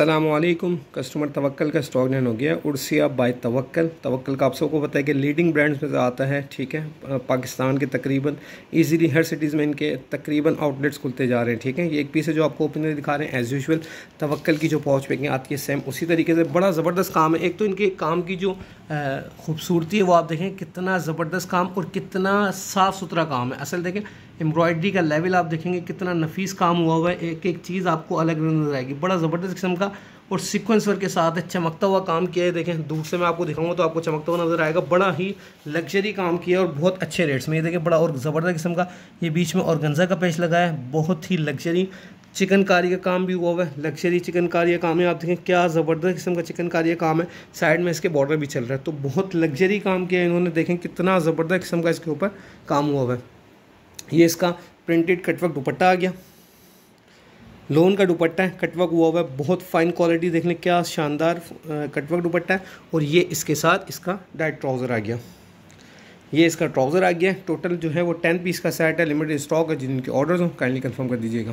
अल्लाम कस्टमर तवक्ल का स्टॉक नैन हो गया उर्सिया बाय तवक्ल तवक्ल का आप सबको पता है कि लीडिंग ब्रांड्स में आता है ठीक है पाकिस्तान के तकरीबन इजीली हर सिटीज़ में इनके तकरीबन आउटलेट्स खुलते जा रहे हैं ठीक है ये एक पीस है जो आपको ओपन दिखा रहे हैं एज़ यूजल तवक्ल की जो पहुँच पे आज के सेम उसी तरीके से बड़ा ज़बरदस्त काम है एक तो इनके काम की जो खूबसूरती है वो आप देखें कितना ज़बरदस्त काम और कितना साफ़ सुथरा काम है असल देखें एम्ब्रॉयडरी का लेवल आप देखेंगे कितना नफीस काम हुआ हुआ है एक एक चीज़ आपको अलग नजर आएगी बड़ा ज़बरदस्त किस्म का और सिक्वेंस वर्क के साथ चमकता हुआ काम किया है देखें दूर से मैं आपको दिखाऊंगा तो आपको चमकता हुआ नज़र आएगा बड़ा ही लग्जरी काम किया है और बहुत अच्छे रेट्स में ये देखें बड़ा और ज़बरदस्त किस्म का ये बीच में और गंजा का पेश लगा है बहुत ही लग्जरी चिकनकारी का काम भी हुआ हुआ है लग्जरी चिकनकारी का काम है आप देखें क्या ज़बरदस्त किस्म का चिकनकारी का काम है साइड में इसके बॉर्डर भी चल रहा है तो बहुत लग्जरी काम किया है इन्होंने देखें कितना ज़बरदस्त किस्म का इसके ऊपर काम हुआ हुआ है ये इसका प्रिंटेड कटवर्क दुपट्टा आ गया लोन का दुपट्टा है कटवर्क हुआ हुआ है बहुत फाइन क्वालिटी देख लें क्या शानदार कटवर्क दुपट्टा है और ये इसके साथ इसका डाइट ट्राउज़र आ गया ये इसका ट्राउज़र आ गया टोटल जो है वो टेन पीस का सेट है लिमिटेड स्टॉक है जिनके ऑर्डर्स हों काइंडली कंफर्म कर दीजिएगा